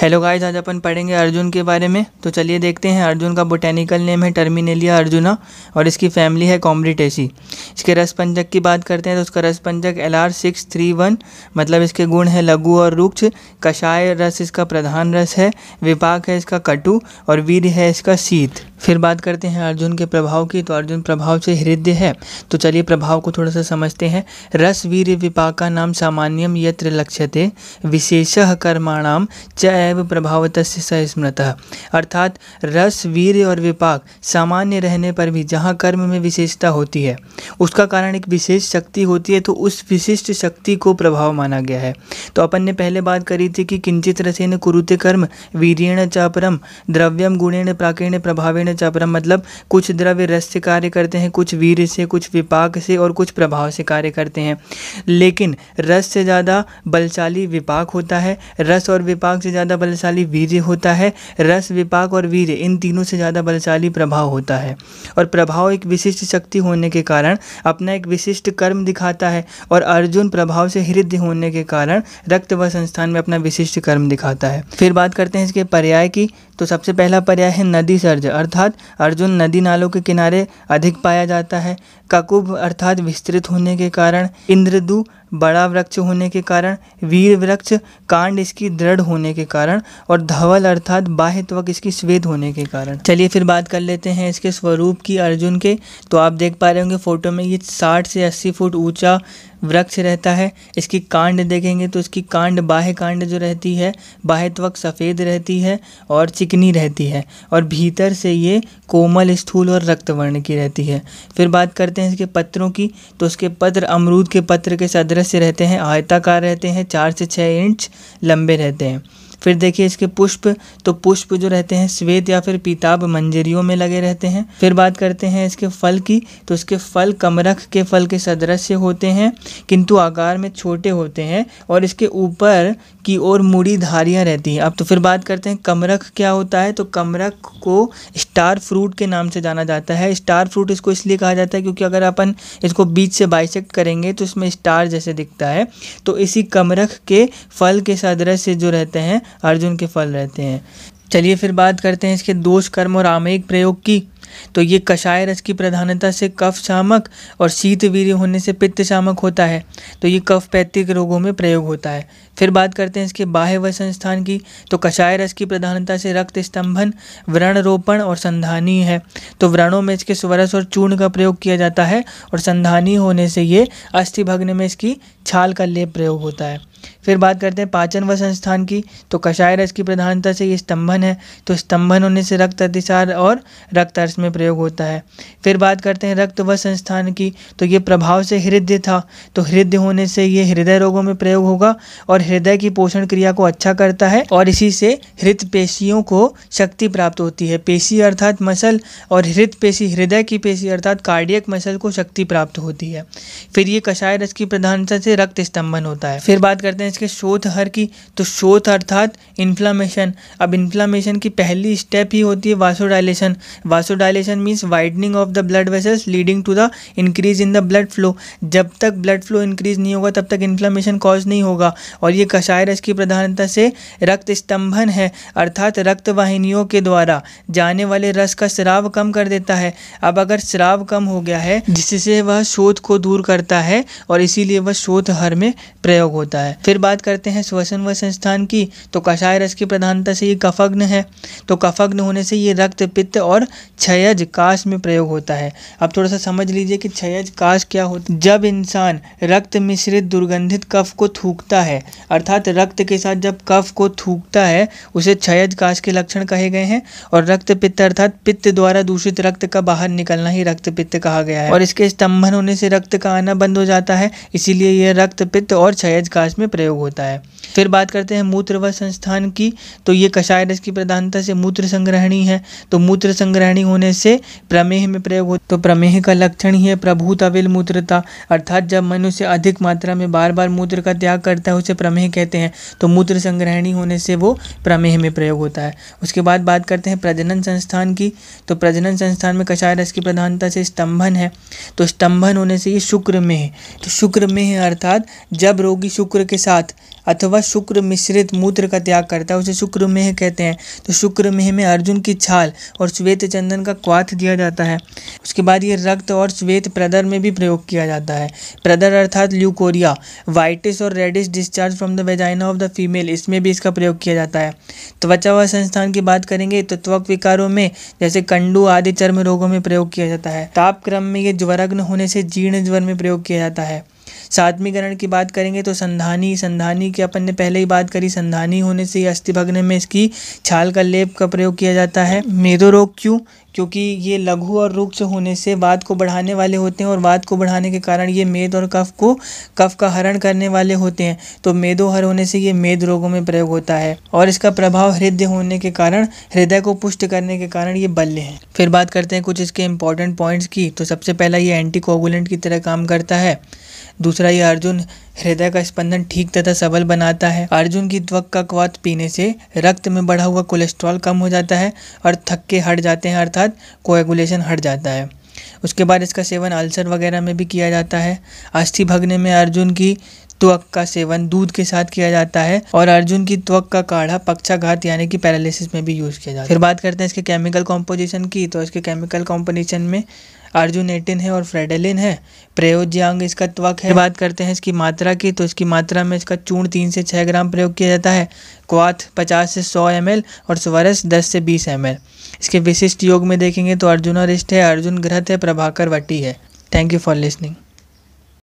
hello guys आज अपन पढ़ेंगे अर्जुन के बारे में तो चलिए देखते हैं अर्जुन का बोटेनिकल नेम है टर्मिनेलिया अर्जुना और इसकी फैमिली है कॉम्ब्रिटेसी इसके रसपंजक की बात करते हैं तो उसका रसपंजक L R six three one मतलब इसके गुण है लघु और रुक्ष कषाय रस इसका प्रधान रस है विपाक है इसका कटु और वीर है इसका शीत फिर बात करते हैं अर्जुन के प्रभाव की तो अर्जुन प्रभाव से हृदय है तो चलिए प्रभाव को थोड़ा सा समझते हैं रस वीर विपाका नाम सामान्यम यत्र लक्ष्यते विशेष कर्माणाम च एव प्रभावतस्य स स्मृतः अर्थात रस वीर और विपाक सामान्य रहने पर भी जहाँ कर्म में विशेषता होती है उसका कारण एक विशेष शक्ति होती है तो उस विशिष्ट शक्ति को प्रभाव माना गया है तो अपन ने पहले बात करी थी कि किंचित रसेन कुरुते कर्म वीरेण चापरम द्रव्यम गुणेण प्राकीण प्रभावेण चापरम मतलब कुछ द्रव्य रस से कार्य करते हैं कुछ वीर से कुछ विपाक से और कुछ प्रभाव से कार्य करते हैं लेकिन रस से ज़्यादा बलशाली विपाक होता है रस और विपाक से ज़्यादा ज़्यादा बलशाली वीर्य होता है रस विपाक और वीर्य इन तीनों से ज़्यादा बलशाली प्रभाव होता है और प्रभाव एक विशिष्ट शक्ति होने के कारण अपना एक विशिष्ट कर्म दिखाता है और अर्जुन प्रभाव से हृदय होने के कारण रक्त व संस्थान में अपना विशिष्ट कर्म दिखाता है फिर बात करते हैं इसके पर्याय की तो सबसे पहला पर्याय है नदी सर्ज अर्थात अर्जुन नदी नालों के किनारे अधिक पाया जाता है ककुब अर्थात विस्तृत होने के कारण इंद्रदू बड़ा वृक्ष होने के कारण वीर वृक्ष कांड इसकी दृढ़ होने के कारण और धवल अर्थात बाह्य त्वक इसकी स्वेद होने के कारण चलिए फिर बात कर लेते हैं इसके स्वरूप की अर्जुन के तो आप देख पा रहे होंगे फोटो में ये साठ से अस्सी फुट ऊंचा वृक्ष रहता है इसकी कांड देखेंगे तो इसकी कांड बाह्य कांड जो रहती है बाह्य त्वक सफ़ेद रहती है और चिकनी रहती है और भीतर से ये कोमल स्थूल और रक्तवर्ण की रहती है फिर बात करते हैं इसके पत्रों की तो उसके पत्र अमरूद के पत्र के सदृश रहते हैं आयताकार रहते हैं चार से छः इंच लंबे रहते हैं फिर देखिए इसके पुष्प तो पुष्प जो रहते हैं श्वेत या फिर पीताब मंजरियों में लगे रहते हैं फिर बात करते हैं इसके फल की तो इसके फल कमरख के फल के सदृश होते हैं किंतु आकार में छोटे होते हैं और इसके ऊपर की ओर मुड़ी धारियाँ रहती हैं अब तो फिर बात करते हैं कमरख क्या होता है तो कमरख को स्टार फ्रूट के नाम से जाना जाता है स्टार फ्रूट इसको इसलिए कहा जाता है क्योंकि अगर अपन इसको बीच से बाइसेक्ट करेंगे तो इसमें स्टार जैसे दिखता है तो इसी कमरख के फल के सदृश जो रहते हैं अर्जुन के फल रहते हैं चलिए फिर बात करते हैं इसके दोष कर्म और आमयिक प्रयोग की तो ये कषाय रस की प्रधानता से कफ शामक और शीतवीर्य होने से पित्त शामक होता है तो ये कफ पैतृक रोगों में प्रयोग होता है फिर बात करते हैं इसके बाह्य व संस्थान की तो कषाय रस की प्रधानता से रक्त स्तंभन व्रण रोपण और संधानी है तो व्रणों में इसके स्वरस और चूर्ण का प्रयोग किया जाता है और संधानी होने से ये अस्थि भग्न में इसकी छाल का लेप प्रयोग होता है फिर बात करते हैं पाचन व संस्थान की तो कषाय रस की प्रधानता से ये स्तंभन है तो स्तंभन होने से रक्त अतिसार और रक्त अर्श में प्रयोग होता है फिर बात करते हैं रक्त व संस्थान की तो ये प्रभाव से हृदय था तो हृदय होने से ये हृदय रोगों में प्रयोग होगा और हृदय की पोषण क्रिया को अच्छा करता है और इसी से हृत पेशियों को शक्ति प्राप्त होती है पेशी अर्थात मसल और हृत पेशी हृदय की पेशी अर्थात कार्डियक मसल को शक्ति प्राप्त होती है फिर ये कषाय रस की प्रधानता से रक्त स्तंभन होता है फिर बात करते हैं आज के शोध हर की तो शोध अर्थात इन्फ्लामेशन अब इन्फ्लामेशन की पहली स्टेप ही होती है vasodilation vasodilation means widening of the blood vessels leading to the increase in the blood flow जब तक ब्लड फ्लो इंक्रीज नहीं होगा तब तक इन्फ्लामेशन कॉज नहीं होगा और ये कषाय रस की प्रधानता से रक्त स्तंभन है अर्थात रक्त वाहिनियों के द्वारा जाने वाले रस का श्राव कम कर देता है अब अगर श्राव कम हो गया है जिससे वह शोध को दूर करता है और इसीलिए वह शोध हर में प्रयोग होता है फिर बात करते हैं श्वसन व संस्थान की तो कषाय रस की प्रधानता से ये कफग्न है तो कफग्न होने से ये रक्त पित्त और क्षयज काश में प्रयोग होता है अब थोड़ा सा समझ लीजिए कि क्षयज काश क्या होता है जब इंसान रक्त मिश्रित दुर्गंधित कफ को थूकता है अर्थात रक्त के साथ जब कफ को थूकता है उसे क्षयज काश के लक्षण कहे गए हैं और रक्त पित्त अर्थात पित्त द्वारा दूषित रक्त का बाहर निकलना ही रक्त पित्त कहा गया है और इसके स्तंभन होने से रक्त का आना बंद हो जाता है इसीलिए यह रक्त पित्त और क्षयज काश में प्रयोग उपयोग होता है फिर बात करते हैं मूत्र व संस्थान की तो ये कषाय रस की प्रधानता से मूत्र संग्रहणी है तो मूत्र संग्रहणी होने से प्रमेह में प्रयोग हो तो प्रमेह का लक्षण ही है प्रभूत अविल मूत्रता अर्थात जब मनुष्य अधिक मात्रा में बार बार मूत्र का त्याग करता है उसे प्रमेह कहते हैं तो मूत्र संग्रहणी होने से वो प्रमेह में प्रयोग होता है उसके बाद बात करते हैं प्रजनन संस्थान की तो प्रजनन संस्थान में कषाय रस की प्रधानता से स्तंभन है तो स्तंभन होने से ये शुक्र में है तो शुक्र में है अर्थात जब रोगी शुक्र के साथ साथ अथवा शुक्र मिश्रित मूत्र का त्याग करता है उसे शुक्र मेह कहते हैं तो शुक्र मेह में अर्जुन की छाल और श्वेत चंदन का क्वाथ दिया जाता है उसके बाद ये रक्त और श्वेत प्रदर में भी प्रयोग किया जाता है प्रदर अर्थात ल्यूकोरिया वाइटिस और reddish discharge from the vagina of the female इसमें भी इसका प्रयोग किया जाता है त्वचा व संस्थान की बात करेंगे तो त्वक विकारों में जैसे कंडू आदि चर्म रोगों में प्रयोग किया जाता है तापक्रम में ये ज्वरग्न होने से जीर्ण ज्वर में प्रयोग किया जाता है सातवीकरण की बात करेंगे तो संधानी संधानी की अपन ने पहले ही बात करी संधानी होने से अस्थि भगने में इसकी छाल का लेप का प्रयोग किया जाता है मेदो रोग क्यों क्योंकि ये लघु और रूक्ष होने से वाद को बढ़ाने वाले होते हैं और वाद को बढ़ाने के कारण ये मेद और कफ को कफ का हरण करने वाले होते हैं तो मेदोहर होने से ये मेद रोगों में प्रयोग होता है और इसका प्रभाव हृदय होने के कारण हृदय को पुष्ट करने के कारण ये बल्य है फिर बात करते हैं कुछ इसके इंपॉर्टेंट पॉइंट्स की तो सबसे पहला ये एंटी की तरह काम करता है दूसरा ये अर्जुन हृदय का स्पंदन ठीक तथा सबल बनाता है अर्जुन की त्वक का क्वात पीने से रक्त में बढ़ा हुआ कोलेस्ट्रॉल कम हो जाता है और थक्के हट जाते हैं अर्थात कोएगुलेशन हट जाता है उसके बाद इसका सेवन अल्सर वगैरह में भी किया जाता है अस्थि भगने में अर्जुन की त्वक का सेवन दूध के साथ किया जाता है और अर्जुन की त्वक का काढ़ा पक्षाघात यानी कि पैरालिसिस में भी यूज किया जाता है फिर बात करते हैं इसके केमिकल कॉम्पोजिशन की तो इसके केमिकल कॉम्पोजिशन में अर्जुन एटिन है और फ्रेडेलिन है प्रयोज्यांग इसका त्वक है बात करते हैं इसकी मात्रा की तो इसकी मात्रा में इसका चूर्ण तीन से छः ग्राम प्रयोग किया जाता है क्वाथ पचास से सौ एम और स्वरस दस से बीस एम इसके विशिष्ट योग में देखेंगे तो अर्जुन और इष्ट है अर्जुन ग्रहत है प्रभाकर वटी है थैंक यू फॉर लिसनिंग